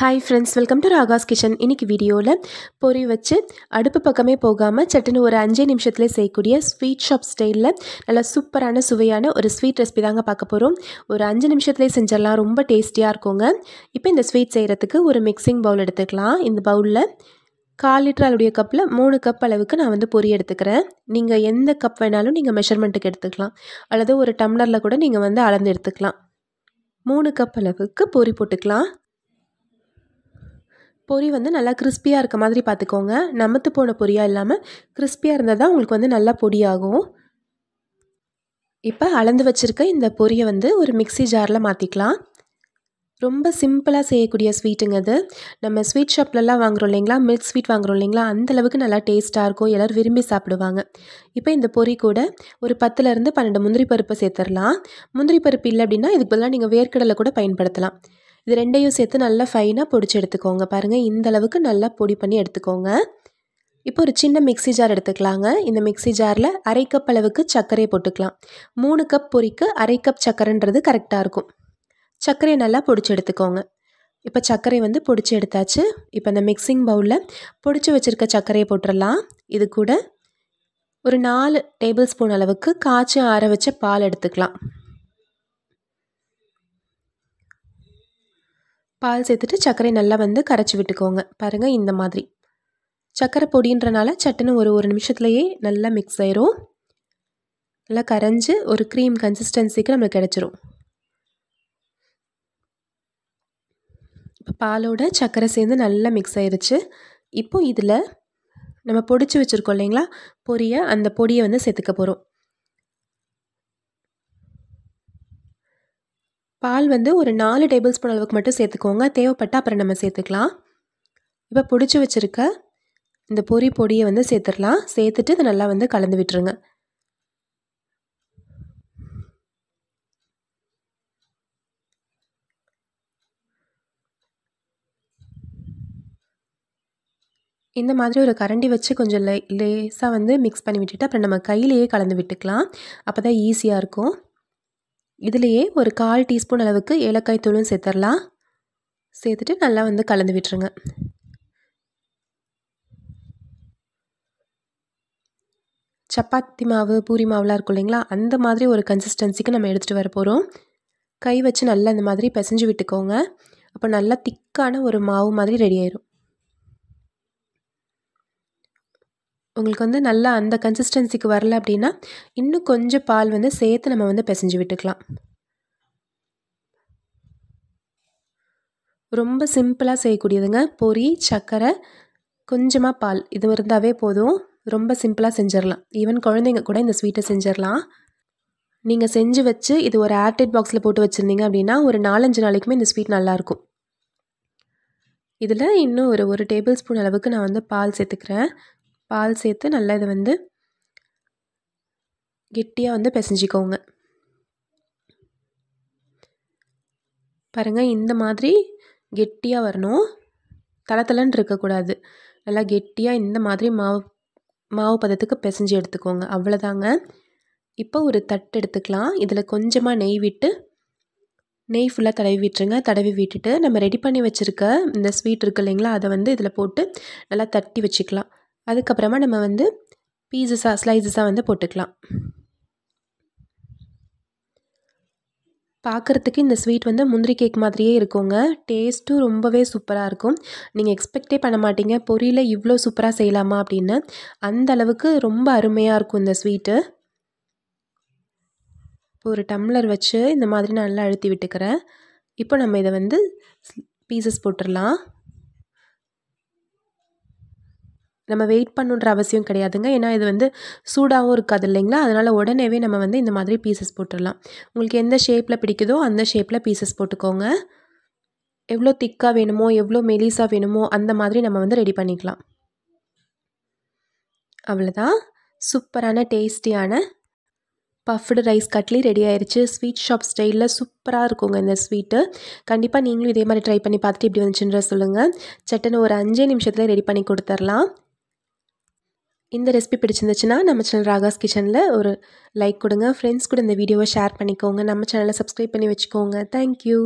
hi friends welcome to Raga's kitchen இன்றைக்கி வீடியோவில் பொறி வச்சு அடுப்பு பக்கமே போகாமல் சட்டுன்னு ஒரு அஞ்சே நிமிஷத்தில் செய்யக்கூடிய ஸ்வீட் ஷாப் ஸ்டைலில் நல்லா சூப்பரான சுவையான ஒரு ஸ்வீட் ரெசிபி தாங்க பார்க்க போகிறோம் ஒரு அஞ்சு நிமிஷத்துலேயே செஞ்சிடலாம் ரொம்ப டேஸ்டியாக இருக்குங்க இப்போ இந்த ஸ்வீட் செய்கிறதுக்கு ஒரு மிக்சிங் பவுல் எடுத்துக்கலாம் இந்த பவுலில் கால் லிட்டர் அளவுடைய கப்பில் மூணு கப் அளவுக்கு நான் வந்து பொரி எடுத்துக்கிறேன் நீங்கள் எந்த கப் வேணாலும் நீங்கள் மெஷர்மெண்ட்டுக்கு எடுத்துக்கலாம் அல்லது ஒரு டம்ளரில் கூட நீங்கள் வந்து அளந்து எடுத்துக்கலாம் மூணு கப் அளவுக்கு பொரி போட்டுக்கலாம் பொரி வந்து நல்லா கிறிஸ்பியாக இருக்க மாதிரி பார்த்துக்கோங்க நமத்து போன பொரியாக இல்லாமல் கிறிஸ்பியாக இருந்தால் தான் உங்களுக்கு வந்து நல்லா பொடியாகும் இப்போ அளந்து வச்சுருக்க இந்த பொரியை வந்து ஒரு மிக்சி ஜாரில் மாற்றிக்கலாம் ரொம்ப சிம்பிளாக செய்யக்கூடிய ஸ்வீட்டுங்க அது நம்ம ஸ்வீட் ஷாப்லலாம் வாங்குறோம் இல்லைங்களா மில்க் ஸ்வீட் வாங்குறோம் இல்லைங்களா அந்தளவுக்கு நல்லா டேஸ்ட்டாக இருக்கும் எல்லோரும் விரும்பி சாப்பிடுவாங்க இப்போ இந்த பொறி கூட ஒரு பத்துலேருந்து பன்னெண்டு முந்திரி பருப்பை சேர்த்துடலாம் முந்திரி பருப்பு இல்லை அப்படின்னா இதுக்கு பதிலாக நீங்கள் வேர்க்கடலை கூட பயன்படுத்தலாம் இது ரெண்டையும் சேர்த்து நல்லா ஃபைனாக பொடிச்சு எடுத்துக்கோங்க பாருங்கள் இந்த அளவுக்கு நல்லா பொடி பண்ணி எடுத்துக்கோங்க இப்போ ஒரு சின்ன மிக்சி ஜார் எடுத்துக்கலாங்க இந்த மிக்சி ஜாரில் அரை கப் அளவுக்கு சர்க்கரையை போட்டுக்கலாம் மூணு கப் பொரிக்கு அரை கப் சர்க்கரைன்றது கரெக்டாக இருக்கும் சர்க்கரையை நல்லா பொடிச்சு எடுத்துக்கோங்க இப்போ சர்க்கரை வந்து பொடிச்சு எடுத்தாச்சு இப்போ அந்த மிக்சிங் பவுலில் பொடிச்சு வச்சுருக்க சர்க்கரையை போட்டுடலாம் இது கூட ஒரு நாலு டேபிள் ஸ்பூன் அளவுக்கு காய்ச்சி ஆற வச்ச பால் எடுத்துக்கலாம் பால் சேர்த்துட்டு சர்க்கரை நல்லா வந்து கரைச்சி விட்டுக்கோங்க பாருங்கள் இந்த மாதிரி சர்க்கரை பொடின்றனால சட்டுன்னு ஒரு ஒரு நிமிஷத்துலையே நல்லா மிக்ஸ் ஆயிரும் நல்லா கரைஞ்சி ஒரு க்ரீம் கன்சிஸ்டன்சிக்கு நம்மளுக்கு கிடச்சிரும் இப்போ பாலோட சர்க்கரை சேர்ந்து நல்லா மிக்ஸ் ஆயிடுச்சு இப்போது இதில் நம்ம பொடிச்சு வச்சுருக்கோம் இல்லைங்களா பொரியை அந்த பொடியை வந்து சேர்த்துக்க போகிறோம் பால் வந்து ஒரு நாலு டேபிள் ஸ்பூன் அளவுக்கு மட்டும் சேர்த்துக்கோங்க தேவைப்பட்டால் அப்புறம் நம்ம சேர்த்துக்கலாம் இப்போ பிடிச்சி வச்சுருக்க இந்த பொரி பொடியை வந்து சேர்த்துடலாம் சேர்த்துட்டு இதை நல்லா வந்து கலந்து விட்டுருங்க இந்த மாதிரி ஒரு கரண்டி வச்சு கொஞ்சம் லே லேஸாக வந்து மிக்ஸ் பண்ணி விட்டுட்டு அப்புறம் நம்ம கையிலேயே கலந்து விட்டுக்கலாம் அப்போ தான் ஈஸியாக இருக்கும் இதுலேயே ஒரு கால் டீஸ்பூன் அளவுக்கு ஏலக்காய் தூளும் சேர்த்துடலாம் சேர்த்துட்டு நல்லா வந்து கலந்து விட்டுருங்க சப்பாத்தி மாவு பூரி மாவுலாம் இருக்கும் இல்லைங்களா அந்த மாதிரி ஒரு கன்சிஸ்டன்சிக்கு நம்ம எடுத்துகிட்டு வர போகிறோம் கை வச்சு நல்லா அந்த மாதிரி பிசைஞ்சு விட்டுக்கோங்க அப்போ நல்லா திக்கான ஒரு மாவு மாதிரி ரெடி ஆயிரும் உங்களுக்கு வந்து நல்லா அந்த கன்சிஸ்டன்சிக்கு வரல அப்படின்னா இன்னும் கொஞ்சம் பால் வந்து சேர்த்து நம்ம வந்து பிசைஞ்சு விட்டுக்கலாம் ரொம்ப சிம்பிளாக செய்யக்கூடியதுங்க பொரி சர்க்கரை கொஞ்சமாக பால் இது இருந்தாவே போதும் ரொம்ப சிம்பிளாக செஞ்சிடலாம் ஈவன் குழந்தைங்க கூட இந்த ஸ்வீட்டை செஞ்சிடலாம் நீங்கள் செஞ்சு வச்சு இது ஒரு ஆர்டெட் பாக்ஸில் போட்டு வச்சுருந்தீங்க அப்படின்னா ஒரு நாலஞ்சு நாளைக்குமே இந்த ஸ்வீட் நல்லாயிருக்கும் இதில் இன்னும் ஒரு ஒரு டேபிள் ஸ்பூன் அளவுக்கு நான் வந்து பால் சேர்த்துக்கிறேன் பால் சேர்த்து நல்லா இதை வந்து கெட்டியாக வந்து பிசைஞ்சிக்கோங்க பாருங்கள் இந்த மாதிரி கெட்டியாக வரணும் தளத்தலன்னு இருக்கக்கூடாது நல்லா கெட்டியாக இந்த மாதிரி மாவு மாவு பதத்துக்கு பிசைஞ்சு எடுத்துக்கோங்க அவ்வளோதாங்க இப்போ ஒரு தட்டு எடுத்துக்கலாம் இதில் கொஞ்சமாக நெய் விட்டு நெய் ஃபுல்லாக தடவி விட்டுருங்க தடவி விட்டுட்டு நம்ம ரெடி பண்ணி வச்சுருக்க இந்த ஸ்வீட் இருக்குது இல்லைங்களா அதை வந்து இதில் போட்டு நல்லா தட்டி வச்சுக்கலாம் அதுக்கப்புறமா நம்ம வந்து பீஸஸாக ஸ்லைஸஸாக வந்து போட்டுக்கலாம் பார்க்குறதுக்கு இந்த ஸ்வீட் வந்து முந்திரி கேக் மாதிரியே இருக்குங்க டேஸ்ட்டும் ரொம்பவே சூப்பராக இருக்கும் நீங்கள் எக்ஸ்பெக்டே பண்ண மாட்டீங்க பொரியல இவ்வளோ சூப்பராக செய்யலாமா அப்படின்னு அந்த அளவுக்கு ரொம்ப அருமையாக இருக்கும் இந்த ஸ்வீட்டு இப்போ ஒரு டம்ளர் வச்சு இந்த மாதிரி நல்லா அழுத்தி விட்டுக்கிறேன் இப்போ நம்ம இதை வந்து பீசஸ் போட்டுடலாம் நம்ம வெயிட் பண்ணுன்ற அவசியம் கிடையாதுங்க ஏன்னா இது வந்து சூடாகவும் இருக்காது இல்லைங்களா அதனால் உடனேவே நம்ம வந்து இந்த மாதிரி பீசஸ் போட்டுடலாம் உங்களுக்கு எந்த ஷேப்பில் பிடிக்குதோ அந்த ஷேப்பில் பீசஸ் போட்டுக்கோங்க எவ்வளோ திக்காக வேணுமோ எவ்வளோ மெலிசாக வேணுமோ அந்த மாதிரி நம்ம வந்து ரெடி பண்ணிக்கலாம் அவ்வளோதான் சூப்பரான டேஸ்டியான பஃப்டு ரைஸ் கட்லி ரெடி ஆயிடுச்சு ஸ்வீட் ஷாப் ஸ்டைலில் சூப்பராக இருக்குங்க இந்த ஸ்வீட்டு கண்டிப்பாக நீங்களும் இதே மாதிரி ட்ரை பண்ணி பார்த்துட்டு இப்படி வந்துச்சுன்ற சொல்லுங்கள் சட்டன்னு ஒரு அஞ்சே நிமிஷத்தில் ரெடி பண்ணி கொடுத்துர்லாம் இந்த ரெசிபி பிடிச்சிருந்துச்சுன்னா நம்ம சேனல் ராகாஸ் கிச்சனில் ஒரு லைக் கொடுங்க ஃப்ரெண்ட்ஸ் கூட இந்த வீடியோவை ஷேர் பண்ணிக்கோங்க நம்ம சேனலை சப்ஸ்கிரைப் பண்ணி வச்சுக்கோங்க தேங்க்யூ